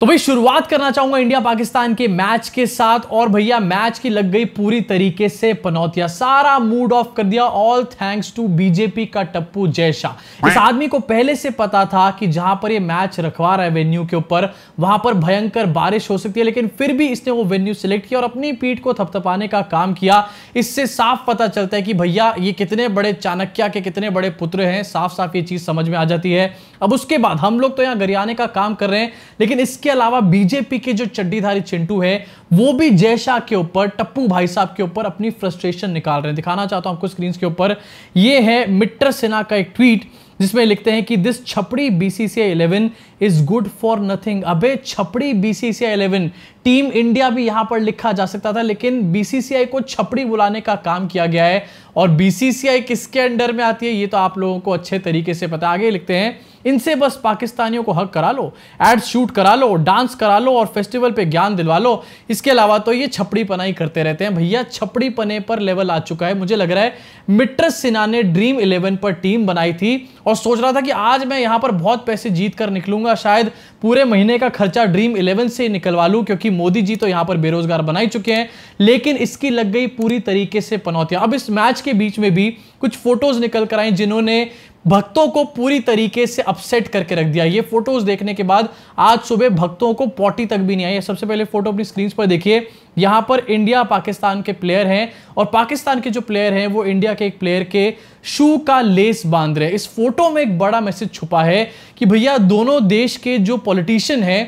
तो भाई शुरुआत करना चाहूंगा इंडिया पाकिस्तान के मैच के साथ और भैया मैच की लग गई पूरी तरीके से पनौतिया सारा मूड ऑफ कर दिया ऑल थैंक्स टू बीजेपी का टप्पू जय शाह इस आदमी को पहले से पता था कि जहां पर ये मैच रखवा रहा है वेन्यू के ऊपर वहां पर भयंकर बारिश हो सकती है लेकिन फिर भी इसने वो वेन्यू सिलेक्ट किया और अपनी पीठ को थपथपाने का काम किया इससे साफ पता चलता है कि भैया ये कितने बड़े चाणक्य के कितने बड़े पुत्र हैं साफ साफ ये चीज समझ में आ जाती है अब उसके बाद हम लोग तो यहाँ गरियाने का काम कर रहे हैं लेकिन इसके इसके अलावा बीजेपी के जो चड्डीधारी चिंटू है वो भी जय शाह के ऊपर टप्पू भाई साहब के ऊपर अपनी फ्रस्ट्रेशन निकाल रहे हैं दिखाना चाहता हूं आपको स्क्रीन के ऊपर ये है मिट्टर सिन्हा का एक ट्वीट जिसमें लिखते हैं कि दिस छपड़ी BCCI 11 is good for nothing अबे छपड़ी बीसीसीआई 11 टीम इंडिया भी यहां पर लिखा जा सकता था लेकिन बीसीसीआई को छपड़ी बुलाने का काम किया गया है और बीसीसीआई किसके अंडर में आती है ये तो आप लोगों को अच्छे तरीके से पता आगे लिखते हैं इनसे बस पाकिस्तानियों को हक करा लो एड्स शूट करा लो डांस करा लो और फेस्टिवल पे ज्ञान दिलवा लो इसके अलावा तो ये छपड़ी पनाई करते रहते हैं भैया छपड़ी पने पर लेवल आ चुका है मुझे लग रहा है मिट्रस सिन्हा ने ड्रीम इलेवन पर टीम बनाई थी और सोच रहा था कि आज मैं यहाँ पर बहुत पैसे जीत कर निकलूंगा शायद पूरे महीने का खर्चा ड्रीम इलेवन से निकलवा लूँ क्योंकि मोदी जी तो यहाँ पर बेरोजगार बनाई चुके हैं लेकिन इसकी लग गई पूरी तरीके से पनौतियाँ अब इस मैच के बीच में भी कुछ फोटोज निकल कर आई जिन्होंने भक्तों को पूरी तरीके से अपसेट करके रख दिया ये फोटोज देखने के बाद आज सुबह भक्तों को पॉटी तक भी नहीं आई सबसे पहले फोटो अपनी स्क्रीन पर देखिए यहां पर इंडिया पाकिस्तान के प्लेयर हैं और पाकिस्तान के जो प्लेयर हैं वो इंडिया के एक प्लेयर के शू का लेस बांध रहे हैं इस फोटो में एक बड़ा मैसेज छुपा है कि भैया दोनों देश के जो पॉलिटिशियन हैं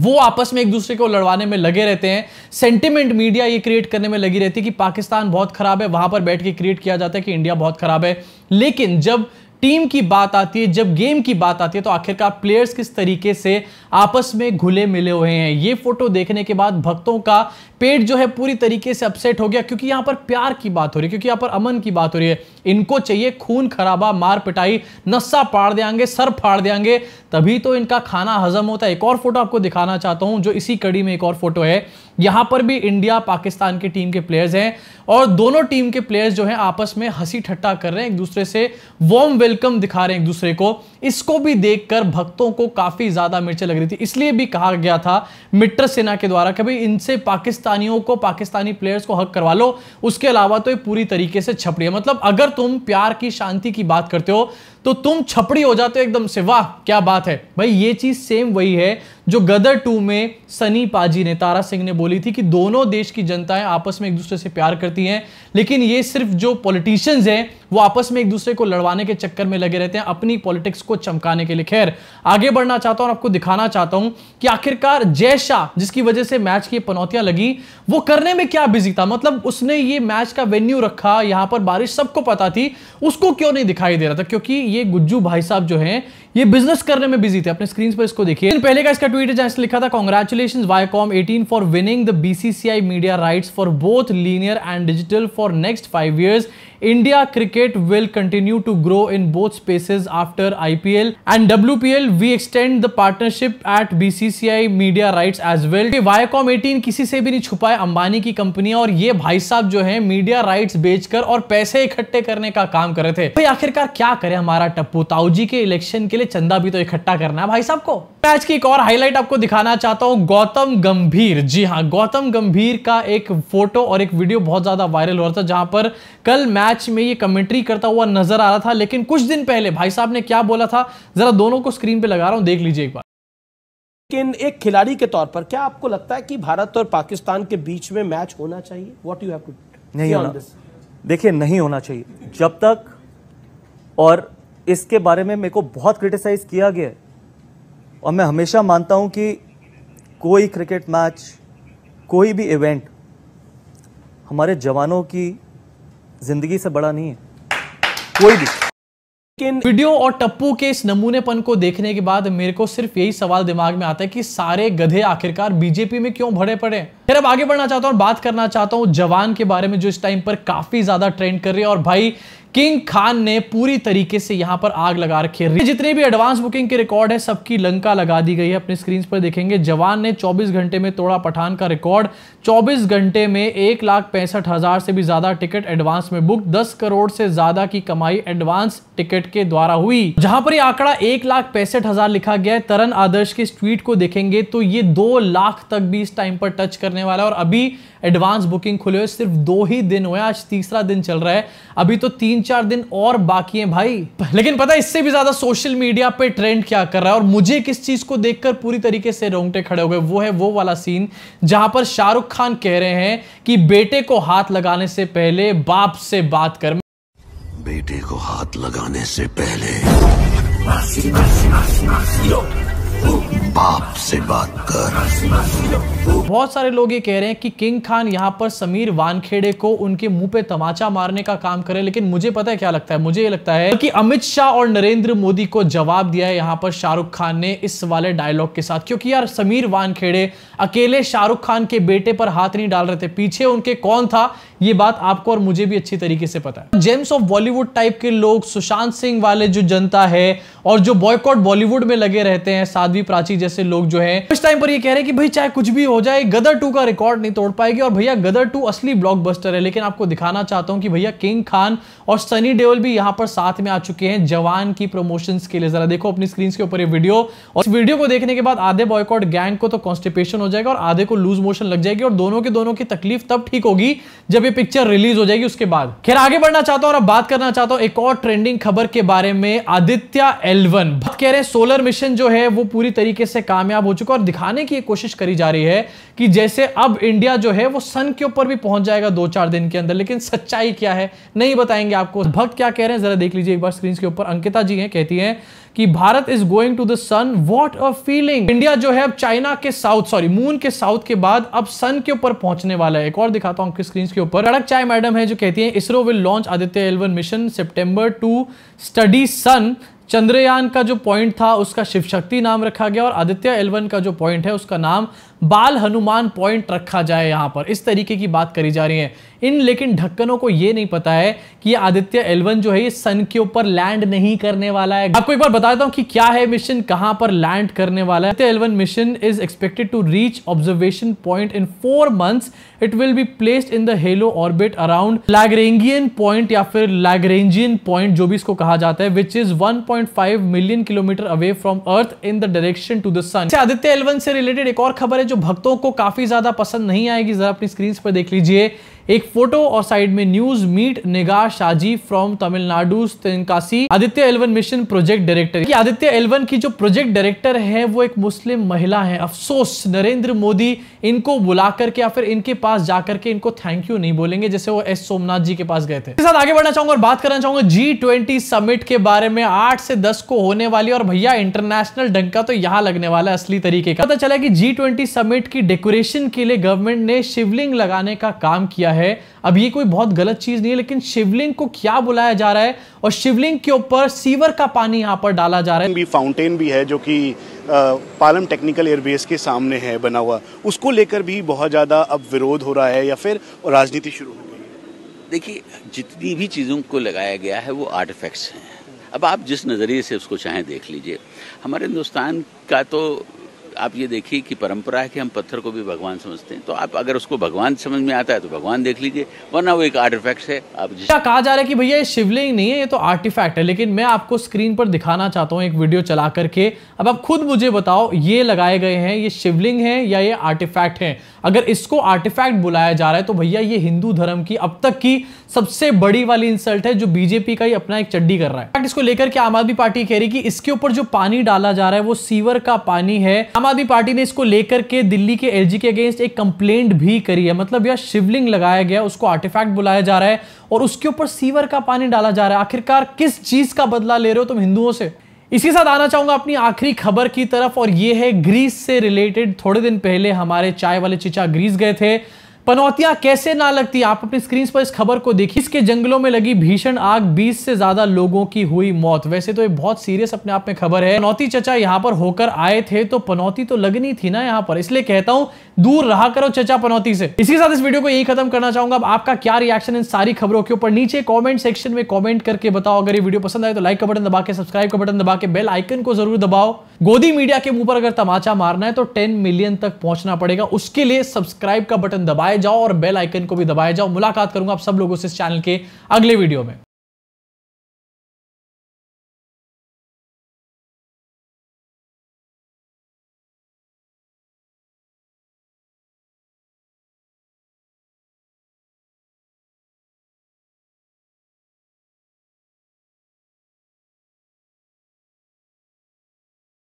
वो आपस में एक दूसरे को लड़वाने में लगे रहते हैं सेंटिमेंट मीडिया ये क्रिएट करने में लगी रहती है कि पाकिस्तान बहुत खराब है वहां पर बैठ के क्रिएट किया जाता है कि इंडिया बहुत खराब है लेकिन जब टीम की बात आती है जब गेम की बात आती है तो आखिरकार प्लेयर्स किस तरीके से आपस में घुले मिले हुए हैं ये फोटो देखने के बाद भक्तों का पेट जो है पूरी तरीके से अपसेट हो गया क्योंकि यहाँ पर प्यार की बात हो रही है क्योंकि यहाँ पर अमन की बात हो रही है इनको चाहिए खून खराबा मार पिटाई नस्सा फाड़ देंगे सर फाड़ देंगे तभी तो इनका खाना हजम होता है एक और फोटो आपको दिखाना चाहता हूँ जो इसी कड़ी में एक और फोटो है यहाँ पर भी इंडिया पाकिस्तान की टीम के प्लेयर्स हैं और दोनों टीम के प्लेयर्स जो हैं आपस में हंसी ठट्टा कर रहे हैं एक दूसरे से वॉम वेलकम दिखा रहे हैं एक दूसरे को इसको भी देखकर भक्तों को काफ़ी ज़्यादा मिर्चें लग रही थी इसलिए भी कहा गया था मित्र सेना के द्वारा कि भाई इनसे पाकिस्तानियों को पाकिस्तानी प्लेयर्स को हक करवा लो उसके अलावा तो ये पूरी तरीके से छपड़ी है मतलब अगर तुम प्यार की शांति की बात करते हो तो तुम छपड़ी हो जाते हो एकदम से वाह क्या बात है भाई ये चीज सेम वही है जो गदर टू में सनी पाजी ने तारा सिंह ने बोली थी कि दोनों देश की जनताएं आपस में एक दूसरे से प्यार करती हैं लेकिन ये सिर्फ जो पॉलिटिशियंस हैं वो आपस में एक दूसरे को लड़वाने के चक्कर में लगे रहते हैं अपनी पॉलिटिक्स को चमकाने के लिए खैर आगे बढ़ना चाहता हूं और आपको दिखाना चाहता हूं कि आखिरकार जय शाह जिसकी वजह से मैच की पनौतियां लगी वो करने में क्या बिजी था मतलब उसने ये मैच का वेन्यू रखा यहां पर बारिश सबको पता थी उसको क्यों नहीं दिखाई दे रहा था क्योंकि ये गुज्जू भाई साहब जो हैं ये बिजनेस करने में बिजी थे अपने स्क्रीन पर इसको देखिए पहले का इसका ट्वीट है जहां लिखा था congratulation Viacom eighteen for winning the BCCI media rights for both linear and digital for next five years India cricket will continue to grow in both spaces after IPL and WPL. We extend the partnership at BCCI media Rights as well Viacom eighteen किसी से भी नहीं छुपाए अंबानी की company और ये भाई साहब जो है मीडिया राइट्स बेचकर और पैसे इकट्ठे करने का काम कर रहे थे भाई तो आखिरकार क्या करे हमारा हमारा टप्पू ताऊजी के इलेक्शन के लिए चंदा भी तो इकट्ठा करना है भाई साहब को मैच की एक और हाईलाइट आपको दिखाना चाहता हूँ गौतम गंभीर जी हाँ गौतम गंभीर का एक फोटो और एक वीडियो बहुत ज्यादा वायरल हो रहा था जहां पर कल मैच में ये कमेंट्री करता हुआ नजर आ रहा था लेकिन कुछ दिन पहले भाई साहब ने क्या बोला था जरा दोनों को स्क्रीन पे लगा रहा हूँ देख लीजिए एक बार लेकिन एक खिलाड़ी के तौर पर क्या आपको लगता है कि भारत और पाकिस्तान के बीच में मैच होना चाहिए वॉट यू हैव टू नहीं होना देखिए नहीं होना चाहिए जब तक और इसके बारे में मेरे को बहुत क्रिटिसाइज़ किया गया और मैं हमेशा मानता हूँ कि कोई क्रिकेट मैच कोई भी इवेंट हमारे जवानों की ज़िंदगी से बड़ा नहीं है कोई भी लेकिन वीडियो और टप्पू के इस नमूनेपन को देखने के बाद मेरे को सिर्फ यही सवाल दिमाग में आता है कि सारे गधे आखिरकार बीजेपी में क्यों भरे पड़े फिर अब आगे बढ़ना चाहता हूं और बात करना चाहता हूं जवान के बारे में जो इस टाइम पर काफी ज्यादा ट्रेंड कर रही है और भाई किंग खान ने पूरी तरीके से यहां पर आग लगा रखी है जितने भी एडवांस बुकिंग के रिकॉर्ड है सबकी लंका लगा दी गई है अपने स्क्रीन पर देखेंगे जवान ने 24 घंटे में तोड़ा पठान का रिकॉर्ड 24 घंटे में एक लाख पैंसठ हजार से भी ज्यादा टिकट एडवांस में बुक 10 करोड़ से ज्यादा की कमाई एडवांस टिकट के द्वारा हुई जहां पर यह आंकड़ा एक लाख पैंसठ हजार लिखा गया है तरन आदर्श के ट्वीट को देखेंगे तो ये दो लाख तक भी इस टाइम पर टच करने वाला है और अभी एडवांस बुकिंग खुले हुए सिर्फ दो ही दिन हुए आज तीसरा दिन चल रहा है अभी तो तीन तीन चार दिन और बाकी हैं भाई लेकिन पता है इससे भी ज्यादा सोशल मीडिया पे ट्रेंड क्या कर रहा है और मुझे किस चीज को देखकर पूरी तरीके से रोंगटे खड़े हो गए वो है वो वाला सीन जहां पर शाहरुख खान कह रहे हैं कि बेटे को हाथ लगाने से पहले बाप से बात कर बेटे को हाथ लगाने से पहले मासी, मासी, मासी, बाप से बात कर बहुत सारे लोग ये कह रहे हैं कि किंग खान यहाँ पर समीर वानखेड़े को उनके मुंह पे तमाचा मारने का काम करे लेकिन मुझे पता है क्या लगता है मुझे ये लगता है कि अमित शाह और नरेंद्र मोदी को जवाब दिया है यहाँ पर शाहरुख खान ने इस वाले डायलॉग के साथ क्योंकि यार समीर वानखेड़े अकेले शाहरुख खान के बेटे पर हाथ नहीं डाल रहे थे पीछे उनके कौन था ये बात आपको और मुझे भी अच्छी तरीके से पता है जेम्स ऑफ बॉलीवुड टाइप के लोग सुशांत सिंह वाले जो जनता है और जो बॉयकॉट बॉलीवुड में लगे रहते हैं साध्वी प्राची जैसे लोग जो है इस टाइम पर ये कह रहे हैं कि भाई चाहे कुछ भी हो जाए गदर टू का रिकॉर्ड नहीं तोड़ पाएगी और भैया गदर टू असली ब्लॉकबस्टर है लेकिन आपको दिखाना चाहता हूँ कि भैया किंग खान और सनी डेवल भी यहां पर साथ में आ चुके हैं जवान की प्रमोशन के लिए जरा देखो अपनी स्क्रीन के ऊपर ये वीडियो और इस वीडियो को देखने के बाद आधे बॉयकॉट गैंग को तो कॉन्स्टिपेशन हो जाएगा और आधे को लूज मोशन लग जाएगी और दोनों के दोनों की तकलीफ तब ठीक होगी जब ये पिक्चर रिलीज हो जाएगी उसके बाद खैर आगे बढ़ना चाहता हूँ और अब बात करना चाहता हूँ एक और ट्रेंडिंग खबर के बारे में आदित्य एल L1 कह रहे हैं सोलर मिशन जो है वो पूरी तरीके से कामयाब हो चुका और दिखाने की कोशिश करी जा रही है कि जैसे अब इंडिया जो है वो सन के ऊपर भी पहुंच जाएगा दो चार दिन के अंदर लेकिन सच्चाई क्या है नहीं बताएंगे आपको तो भक्त क्या कह रहे हैं जरा देख लीजिए एक बार स्क्रीन के ऊपर अंकिता जी हैं कहती हैं कि Bharat is going to the sun what a feeling India जो है अब चाइना के साउथ सॉरी मून के साउथ के बाद अब सन के ऊपर पहुंचने वाला है एक और दिखाता हूं स्क्रीन के ऊपर कड़क चाय मैडम है जो कहती है ISRO will launch Aditya L one mission September to study sun Chandrayaan का जो पॉइंट था उसका शिव शक्ति नाम रखा गया और आदित्य एलवन का जो पॉइंट है उसका नाम बाल हनुमान पॉइंट रखा जाए यहाँ पर इस तरीके की बात करी जा रही है इन लेकिन ढक्कनों को ये नहीं पता है कि आदित्य एलवन जो है ये सन के ऊपर लैंड नहीं करने वाला है आपको एक बार बता देता हूँ कि क्या है मिशन कहाँ पर लैंड करने वाला है Aditya L one mission is expected to reach observation point in four months it will be placed in the halo orbit around Lagrangian point या फिर लैगरेंजियन पॉइंट जो भी इसको कहा जाता है which is one million kilometre away from earth in the direction to the sun Aditya L one से related एक और खबर है जो भक्तों को काफ़ी ज़्यादा पसंद नहीं आएगी ज़रा अपनी स्क्रीन पर देख लीजिए एक फोटो और साइड में news meet Nigar Shaji from Tamil Nadu Tenkasi Aditya L one mission project director Aditya L one की जो प्रोजेक्ट डायरेक्टर है वो एक मुस्लिम महिला है अफसोस नरेंद्र मोदी इनको बुला करके या फिर इनके पास जाकर के इनको थैंक यू नहीं बोलेंगे जैसे वो एस सोमनाथ जी के पास गए थे साथ आगे बढ़ना चाहूंगा और बात करना चाहूंगा जी ट्वेंटी समिट के बारे में आठ से दस को होने वाली और भैया इंटरनेशनल डंका तो यहाँ लगने वाला है असली तरीके का पता चला कि जी समिट की डेकोरेशन के लिए गवर्नमेंट ने शिवलिंग लगाने का काम किया दिया है अब ये कोई बहुत गलत चीज़ नहीं है लेकिन शिवलिंग को क्या बुलाया जा रहा है और शिवलिंग के ऊपर सीवर का पानी यहाँ पर डाला जा रहा है भी फाउंटेन भी है जो कि पालम टेक्निकल एयरबेस के सामने है बना हुआ उसको लेकर भी बहुत ज़्यादा अब विरोध हो रहा है या फिर राजनीति शुरू हो गई देखिए जितनी भी चीज़ों को लगाया गया है वो आर्ट हैं अब आप जिस नज़रिए से उसको चाहें देख लीजिए हमारे हिंदुस्तान का तो आप ये देखिए कि परंपरा है कि हम पत्थर को भी भगवान समझते हैं तो आप अगर उसको भगवान समझ में आता है तो भगवान देख लीजिए वरना वो एक आर्टिफैक्ट है आप जिस कहा जा रहा है कि भैया ये शिवलिंग नहीं है ये तो आर्टिफैक्ट है लेकिन मैं आपको स्क्रीन पर दिखाना चाहता हूँ एक वीडियो चला करके अब आप खुद मुझे बताओ ये लगाए गए हैं ये शिवलिंग है या ये आर्टिफैक्ट है अगर इसको आर्टिफैक्ट बुलाया जा रहा है तो भैया ये हिंदू धर्म की अब तक की सबसे बड़ी वाली इंसल्ट है जो बीजेपी का ही अपना एक चड्डी कर रहा है इसको लेकर के आम आदमी पार्टी कह रही कि इसके ऊपर जो पानी डाला जा रहा है वो सीवर का पानी है आम आदमी पार्टी ने इसको लेकर के दिल्ली के एलजी के अगेंस्ट एक कंप्लेंट भी करी है मतलब यह शिवलिंग लगाया गया उसको आर्टिफैक्ट बुलाया जा रहा है और उसके ऊपर सीवर का पानी डाला जा रहा है आखिरकार किस चीज का बदला ले रहे हो तुम हिंदुओं से इसी साथ आना चाहूंगा अपनी आखिरी खबर की तरफ और ये है ग्रीस से रिलेटेड थोड़े दिन पहले हमारे चाय वाले चिचा ग्रीस गए थे पनौतियां कैसे ना लगती आप अपनी स्क्रीन पर इस खबर को देखिए इसके जंगलों में लगी भीषण आग 20 से ज्यादा लोगों की हुई मौत वैसे तो ये बहुत सीरियस अपने आप में खबर है पनौती चचा यहाँ पर होकर आए थे तो पनौती तो लगनी थी ना यहाँ पर इसलिए कहता हूँ दूर रहा करो चचा पनौती से इसी साथ इस वीडियो को यही खत्म करना चाहूंगा आपका क्या रिएक्शन इन सारी खबरों के ऊपर नीचे कॉमेंट सेक्शन में कॉमेंट करके बताओ अगर ये वीडियो पसंद आए तो लाइक का बटन दबा के सब्सक्राइब का बटन दबा के बेल आइकन को जरूर दबाओ गोदी मीडिया के मुंह पर अगर तमाचा मारना है तो टेन मिलियन तक पहुंचना पड़ेगा उसके लिए सब्सक्राइब का बटन दबाए जाओ और बेल आइकन को भी दबाया जाओ मुलाकात करूंगा आप सब लोगों से इस चैनल के अगले वीडियो में